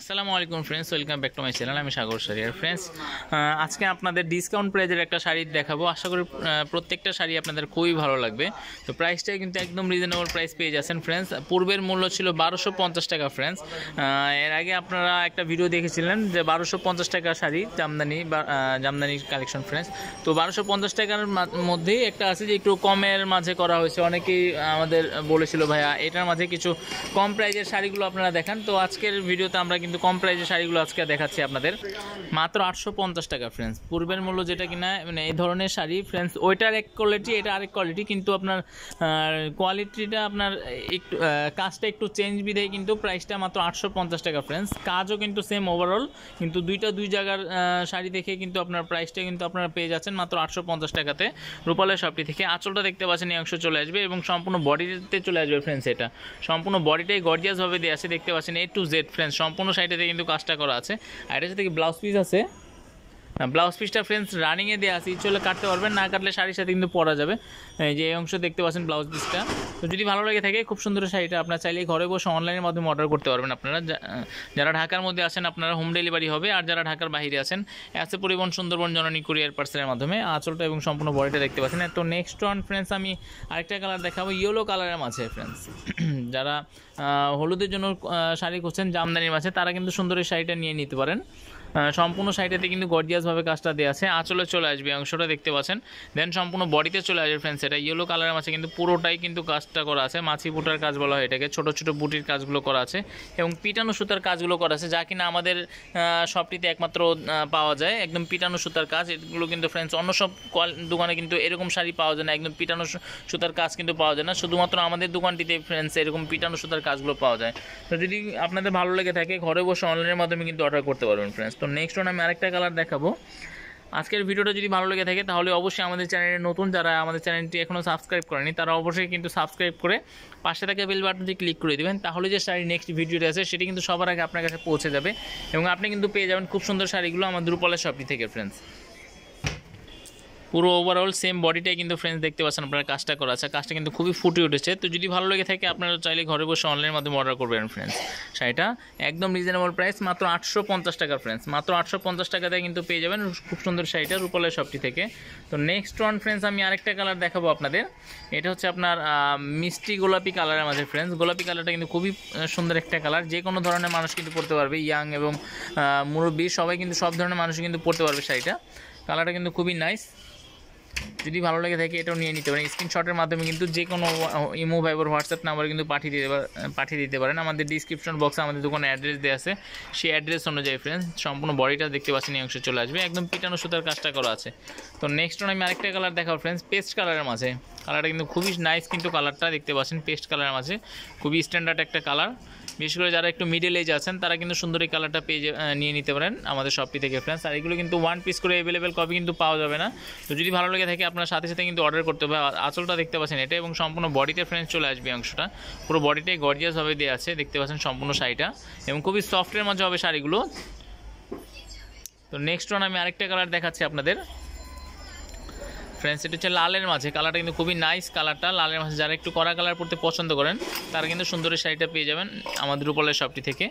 আসসালামু আলাইকুম friends welcome back to my channel আমি সাগর শরিয়ার ফ্রেন্ডস আজকে আপনাদের ডিসকাউন্ট প্রাইজের একটা শাড়ি দেখাবো আশা করি প্রত্যেকটা শাড়ি আপনাদের খুবই ভালো লাগবে তো প্রাইসটা কিন্তু একদম রিজনেবল প্রাইস পেয়ে যাচ্ছেন ফ্রেন্ডস পূর্বের মূল্য ছিল বারোশো পঞ্চাশ টাকা ফ্রেন্ডস এর আগে আপনারা একটা ভিডিও দেখেছিলেন যে বারোশো পঞ্চাশ টাকা শাড়ি জামদানি বা জামদানির কালেকশন ফ্রেন্ডস তো বারোশো পঞ্চাশ টাকার মধ্যেই একটা আছে যে একটু কমের মাঝে করা হয়েছে অনেকেই আমাদের বলেছিল ভাইয়া এটার মাঝে কিছু কম প্রাইজের শাড়িগুলো আপনারা দেখান তো আজকের ভিডিওতে আমরা কিন্তু কম প্রাইসের শাড়িগুলো আজকে দেখাচ্ছি আপনাদের মাত্র আটশো পঞ্চাশ টাকা ফ্রেন্ডস পূর্বের মূল্য যেটা কিনা মানে এই ধরনের শাড়ি ফ্রেন্ডস ওইটার এক কোয়ালিটি এটা আরেক কোয়ালিটি কিন্তু আপনার কোয়ালিটিটা আপনার একটু কাজটা একটু চেঞ্জ বিধেয় কিন্তু প্রাইসটা মাত্র আটশো পঞ্চাশ টাকা ফ্রেন্ডস কাজও কিন্তু সেম ওভারঅল কিন্তু দুইটা দুই জায়গার শাড়ি দেখে কিন্তু আপনার প্রাইসটা কিন্তু আপনারা পেয়ে যাচ্ছেন মাত্র আটশো পঞ্চাশ টাকাতে রূপালের শপটি থেকে আঁচলটা দেখতে পাচ্ছেন এই অংশ চলে আসবে এবং সম্পূর্ণ বডিতে চলে আসবে ফ্রেন্ডস এটা সম্পূর্ণ বডিটাই গর্জিয়াসভাবে দেওয়া আছে দেখতে পাচ্ছেন এ টু জেড ফ্রেন্ডস সম্পূর্ণ সাইডেতে কিন্তু কাজটা করা আছে আর এটা থেকে ব্লাউজ পিস আছে ব্লাউজ পিসটা ফ্রেন্ডস রানিংয়ে দেওয়া আসি চলে কাটতে পারবেন না কাটলে শাড়ির সাথে কিন্তু পরা যাবে যে এই অংশ দেখতে পাচ্ছেন ব্লাউজ পিসটা তো যদি ভালো লাগে থাকে খুব সুন্দর শাড়িটা আপনার চাইলে ঘরে বসে অনলাইনের মাধ্যমে অর্ডার করতে পারবেন আপনারা যারা ঢাকার মধ্যে আছেন আপনারা হোম ডেলিভারি হবে আর যারা ঢাকার বাইরে আছেন এসে পরিবহন সুন্দরবন জননী কুরিয়ার পার্সেলের মাধ্যমে আঁচলটা এবং সম্পূর্ণ বডিটা দেখতে পাচ্ছেন তো নেক্সট ওয়ান ফ্রেন্ডস আমি আরেকটা কালার দেখাবো ইয়েলো কালারের মাঝে ফ্রেন্ডস যারা হলুদের জন্য শাড়ি করছেন জামদানির মাঝে তারা কিন্তু সুন্দর এই শাড়িটা নিয়ে নিতে পারেন সম্পূর্ণ সাইডেতে কিন্তু গর্জিয়াসভাবে কাজটা দেওয়া আছে আঁচলে চলে আসবে অংশটা দেখতে পাচ্ছেন দেন সম্পূর্ণ বডিতে চলে আসবে ফ্রেন্ডস এটা ইয়েলো কালারের মাছে কিন্তু পুরোটাই কিন্তু কাজটা করা আছে মাছি বুটার কাজ বলা হয় এটাকে ছোটো ছোটো বুটির কাজগুলো করা আছে এবং পিটানো সুতার কাজগুলো করা আছে যা কিনা আমাদের শপটিতে একমাত্র পাওয়া যায় একদম পিটানো সুতার কাজ এগুলো কিন্তু ফ্রেন্ডস অন্য সব দোকানে কিন্তু এরকম শাড়ি পাওয়া যায় না একদম পিটানো সুতার কাজ কিন্তু পাওয়া যায় না শুধুমাত্র আমাদের দোকানটিতে ফ্রেন্ডস এরকম পিটানো সুতার কাজগুলো পাওয়া যায় তো যদি আপনাদের ভালো লেগে থাকে ঘরে বসে অনলাইনের মাধ্যমে কিন্তু অর্ডার করতে পারবেন ফ্রেন্ডস তো নেক্সট ওন আমি আরেকটা কালার দেখাবো আজকের ভিডিওটা যদি ভালো লেগে থাকে তাহলে অবশ্যই আমাদের চ্যানেলে নতুন যারা আমাদের চ্যানেলটি এখনও সাবস্ক্রাইব করেনি তারা অবশ্যই কিন্তু সাবস্ক্রাইব করে পাশে থাকা বেল বাটনটি ক্লিক করে দেবেন তাহলে যে শাড়ির নেক্সট ভিডিওটা আছে সেটি কিন্তু সবার আগে আপনার কাছে পৌঁছে যাবে এবং আপনি কিন্তু পেয়ে যাবেন খুব সুন্দর শাড়িগুলো আমার দ্রুপলের শপটি থেকে ফ্রেন্ডস পুরো ওভারঅল সেম বডিটাই কিন্তু ফ্রেন্ডস দেখতে পাচ্ছেন আপনারা কাজটা করা আছে কাজটা কিন্তু খুবই ফুটে উঠেছে তো যদি ভালো লেগে থাকে আপনারা চাইলে ঘরে বসে অনলাইনের মাধ্যমে অর্ডার করবেন ফ্রেন্ডস শাড়িটা একদম রিজনেবল প্রাইস মাত্র আটশো পঞ্চাশ টাকা ফ্রেন্ডস মাত্র আটশো পঞ্চাশ টাকাতে কিন্তু পেয়ে যাবেন খুব সুন্দর শাড়িটা রূপালয় শপটি থেকে তো নেক্সট ওয়ান ফ্রেন্ডস আমি আরেকটা কালার দেখাবো আপনাদের এটা হচ্ছে আপনার মিষ্টি গোলাপি কালারের মাঝে ফ্রেন্ডস গোলাপি কালারটা কিন্তু খুবই সুন্দর একটা কালার যে কোনো ধরনের মানুষ কিন্তু পড়তে পারবে ইয়াং এবং মুরব্বী সবাই কিন্তু সব ধরনের মানুষ কিন্তু পড়তে পারবে শাড়িটা কালারটা কিন্তু খুবই নাইস যদি ভালো লাগে থাকে এটাও নিয়ে নিতে পারেন স্ক্রিনশটের মাধ্যমে কিন্তু যে কোনো ইমো ভাইবার হোয়াটসঅ্যাপ নাম্বারে কিন্তু পাঠিয়ে দিতে পাঠিয়ে দিতে পারেন আমাদের ডিসক্রিপশন বক্সে আমাদের দোকানে অ্যাড্রেস দেওয়া আছে সেই অ্যাড্রেস অনুযায়ী ফ্রেন্ডস সম্পূর্ণ বডিটা দেখতে পাচ্ছেন এই অংশে চলে আসবে একদম পিটানো সুতার কাজটা করা আছে তো নেক্সট আমি আরেকটা কালার দেখাবো ফ্রেন্ডস পেস্ট কালারের মাঝে কালারটা কিন্তু খুবই নাইস কিন্তু কালারটা দেখতে পাচ্ছেন পেস্ট কালারের মাঝে খুবই স্ট্যান্ডার্ড একটা কালার বিশেষ করে যারা একটু মিডিল এজ আছেন তারা কিন্তু সুন্দর এই কালারটা পেয়ে নিয়ে নিতে পারেন আমাদের শপটি থেকে ফ্রেন্ডস আর এগুলো কিন্তু ওয়ান পিস করে অ্যাভেলেবেল কপি কিন্তু পাওয়া যাবে না তো যদি ভালো লেগে থাকে আপনার সাথে সাথে কিন্তু অর্ডার করতে হবে আসলটা দেখতে পাচ্ছেন এটা এবং সম্পূর্ণ বডিতে ফ্রেন্ডস চলে আসবে অংশটা পুরো বডিটাই গর্জিয়াসভাবে দেওয়া আছে দেখতে পাচ্ছেন সম্পূর্ণ শাড়িটা এবং খুবই সফটের মাঝে হবে শাড়িগুলো তো নেক্সট ওয়ান আমি আরেকটা কালার দেখাচ্ছি আপনাদের ফ্রেন্ডস এটা হচ্ছে লালের মাঝে কালারটা কিন্তু খুবই নাইস কালারটা লালের মাঝে যারা একটু কড়া কালার পড়তে পছন্দ করেন তারা কিন্তু সুন্দর শাড়িটা পেয়ে যাবেন আমাদের রূপালের শপটি থেকে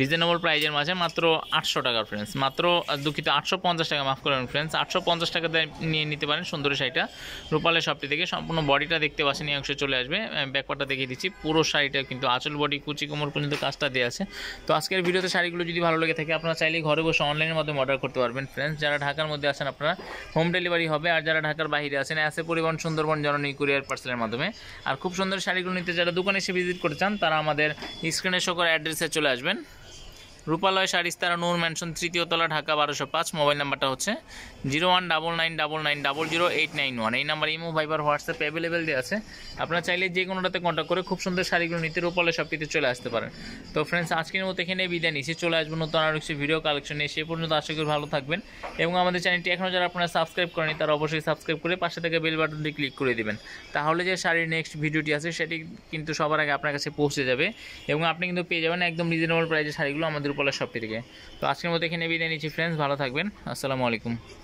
রিজনেবল প্রাইজের মাঝে মাত্র আটশো টাকার ফ্রেন্ডস মাত্র দুঃখিত আটশো পঞ্চাশ টাকা মাফ করেন ফ্রেন্ডস আটশো পঞ্চাশ টাকা নিয়ে নিতে পারেন সুন্দর শাড়িটা রূপালের শপটি থেকে সম্পূর্ণ বডিটা দেখতে পাচ্ছেন নিয়ে অংশে চলে আসবে ব্যাকপারটা দেখিয়ে দিচ্ছি পুরো শাড়িটা কিন্তু আচল বডি কুচি কোমর পর্যন্ত কাজটা দেওয়া আছে তো আজকের ভিডিওতে শাড়িগুলো যদি ভালো লেগে থাকে আপনারা চাইলে ঘরে বসে অনলাইনের মাধ্যমে অর্ডার করতে পারবেন ফ্রেন্ডস যারা ঢাকার মধ্যে আছেন আপনারা হোম ডেলিভারি হবে আর যারা ঢাকার ঢাকার বাইরে আছেন আছে পরিবহন সুন্দরবন জননী কুরিয়ার পার্সেলের মাধ্যমে আর খুব সুন্দর শাড়িগুলো নিতে যারা দোকানে এসে ভিজিট করতে চান তারা আমাদের স্ক্রিনে সকল অ্যাড্রেসে চলে আসবেন রূপালয় শাড়িস্তারা নূর ম্যানশন তৃতীয় তলা ঢাকা বারোশো পাঁচ মোবাইল নাম্বারটা হচ্ছে zero one double nine double nine double zero eight nine one এই number imo Viber WhatsApp available দেওয়া আছে আপনারা চাইলে যে কোনোটাতে কন্ট্যাক্ট করে খুব সুন্দর শাড়িগুলো নিতে রূপালয় সব কিছু চলে আসতে পারেন তো ফ্রেন্ডস আজকের মতো এখানে বিদায় নিচ্ছি চলে আসবো নতুন আরও কিছু ভিডিও কালেকশনে সে পর্যন্ত আশা করি ভালো থাকবেন এবং আমাদের চ্যানেলটি এখনও যারা আপনারা সাবস্ক্রাইব করেনি তারা অবশ্যই সাবস্ক্রাইব করে পাশে থেকে বেল বাটনটি ক্লিক করে দেবেন তাহলে যে শাড়ির নেক্সট ভিডিওটি আছে সেটি কিন্তু সবার আগে আপনার কাছে পৌঁছে যাবে এবং আপনি কিন্তু পেয়ে যাবেন একদম রিজনেবল প্রাইসে শাড়িগুলো আমাদের পলার সব থেকে তো আজকের মতো এখানে বিদায় নিচ্ছি ফ্রেন্ডস ভালো থাকবেন আসসালামু আলাইকুম